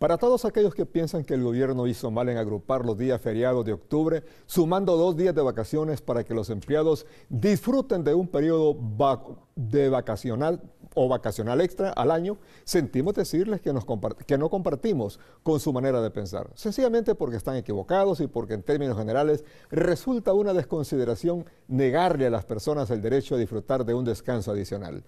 Para todos aquellos que piensan que el gobierno hizo mal en agrupar los días feriados de octubre, sumando dos días de vacaciones para que los empleados disfruten de un periodo de vacacional o vacacional extra al año, sentimos decirles que no compartimos con su manera de pensar, sencillamente porque están equivocados y porque en términos generales resulta una desconsideración negarle a las personas el derecho a disfrutar de un descanso adicional.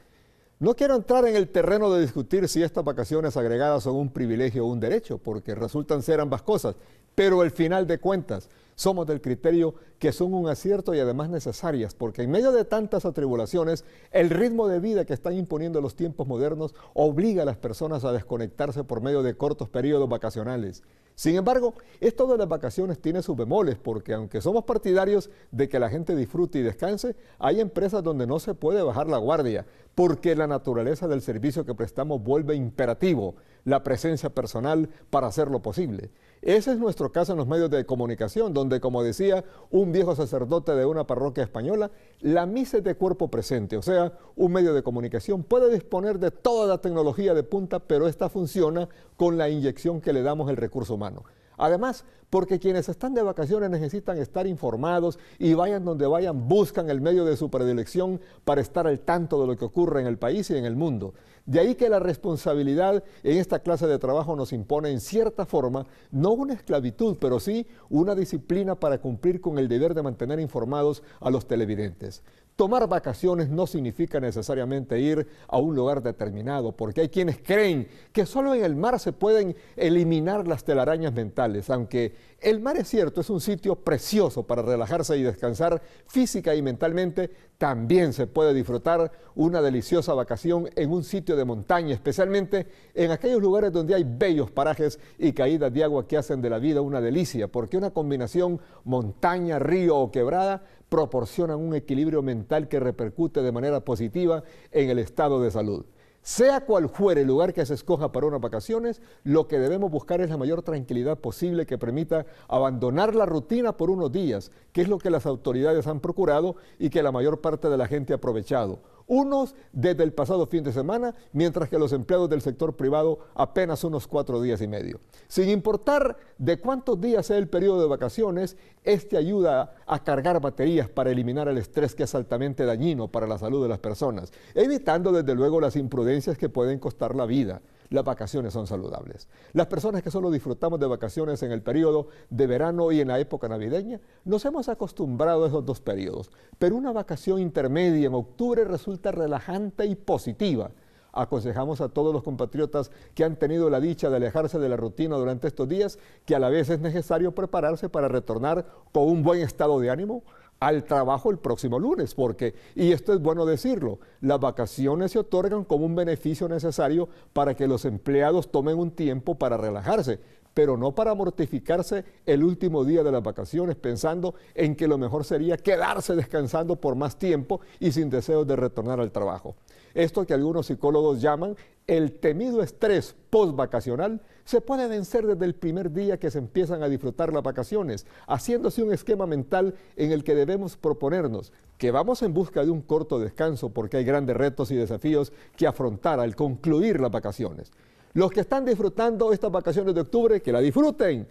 No quiero entrar en el terreno de discutir si estas vacaciones agregadas son un privilegio o un derecho, porque resultan ser ambas cosas, pero al final de cuentas somos del criterio que son un acierto y además necesarias, porque en medio de tantas atribulaciones, el ritmo de vida que están imponiendo los tiempos modernos obliga a las personas a desconectarse por medio de cortos periodos vacacionales. Sin embargo, esto de las vacaciones tiene sus bemoles, porque aunque somos partidarios de que la gente disfrute y descanse, hay empresas donde no se puede bajar la guardia, porque la naturaleza del servicio que prestamos vuelve imperativo la presencia personal para hacerlo posible. Ese es nuestro caso en los medios de comunicación, donde, como decía un viejo sacerdote de una parroquia española, la misa de cuerpo presente, o sea, un medio de comunicación puede disponer de toda la tecnología de punta, pero esta funciona con la inyección que le damos el recurso humano. Además, porque quienes están de vacaciones necesitan estar informados y vayan donde vayan, buscan el medio de su predilección para estar al tanto de lo que ocurre en el país y en el mundo. De ahí que la responsabilidad en esta clase de trabajo nos impone en cierta forma no una esclavitud, pero sí una disciplina para cumplir con el deber de mantener informados a los televidentes. Tomar vacaciones no significa necesariamente ir a un lugar determinado, porque hay quienes creen que solo en el mar se pueden eliminar las telarañas mentales, aunque el mar es cierto, es un sitio precioso para relajarse y descansar física y mentalmente, también se puede disfrutar una deliciosa vacación en un sitio de montaña, especialmente en aquellos lugares donde hay bellos parajes y caídas de agua que hacen de la vida una delicia, porque una combinación montaña, río o quebrada proporcionan un equilibrio mental que repercute de manera positiva en el estado de salud. Sea cual fuere el lugar que se escoja para unas vacaciones, lo que debemos buscar es la mayor tranquilidad posible que permita abandonar la rutina por unos días, que es lo que las autoridades han procurado y que la mayor parte de la gente ha aprovechado unos desde el pasado fin de semana, mientras que los empleados del sector privado apenas unos cuatro días y medio. Sin importar de cuántos días sea el periodo de vacaciones, este ayuda a cargar baterías para eliminar el estrés que es altamente dañino para la salud de las personas, evitando desde luego las imprudencias que pueden costar la vida las vacaciones son saludables. Las personas que solo disfrutamos de vacaciones en el periodo de verano y en la época navideña, nos hemos acostumbrado a esos dos periodos, pero una vacación intermedia en octubre resulta relajante y positiva. Aconsejamos a todos los compatriotas que han tenido la dicha de alejarse de la rutina durante estos días que a la vez es necesario prepararse para retornar con un buen estado de ánimo, al trabajo el próximo lunes, porque, y esto es bueno decirlo, las vacaciones se otorgan como un beneficio necesario para que los empleados tomen un tiempo para relajarse, pero no para mortificarse el último día de las vacaciones pensando en que lo mejor sería quedarse descansando por más tiempo y sin deseos de retornar al trabajo. Esto que algunos psicólogos llaman el temido estrés postvacacional se puede vencer desde el primer día que se empiezan a disfrutar las vacaciones, haciéndose un esquema mental en el que debemos proponernos que vamos en busca de un corto descanso porque hay grandes retos y desafíos que afrontar al concluir las vacaciones. Los que están disfrutando estas vacaciones de octubre, que la disfruten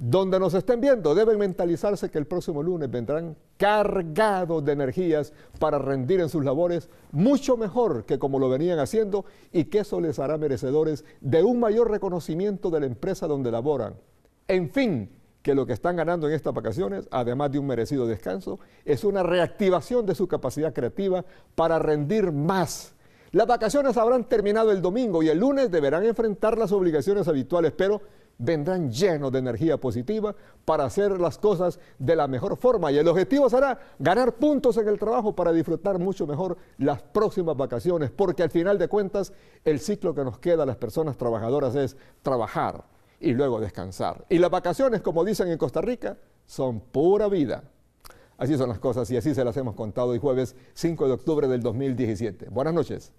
donde nos estén viendo, deben mentalizarse que el próximo lunes vendrán cargados de energías para rendir en sus labores mucho mejor que como lo venían haciendo y que eso les hará merecedores de un mayor reconocimiento de la empresa donde laboran. En fin, que lo que están ganando en estas vacaciones, además de un merecido descanso, es una reactivación de su capacidad creativa para rendir más. Las vacaciones habrán terminado el domingo y el lunes deberán enfrentar las obligaciones habituales, pero vendrán llenos de energía positiva para hacer las cosas de la mejor forma. Y el objetivo será ganar puntos en el trabajo para disfrutar mucho mejor las próximas vacaciones, porque al final de cuentas el ciclo que nos queda a las personas trabajadoras es trabajar y luego descansar. Y las vacaciones, como dicen en Costa Rica, son pura vida. Así son las cosas y así se las hemos contado hoy jueves 5 de octubre del 2017. Buenas noches.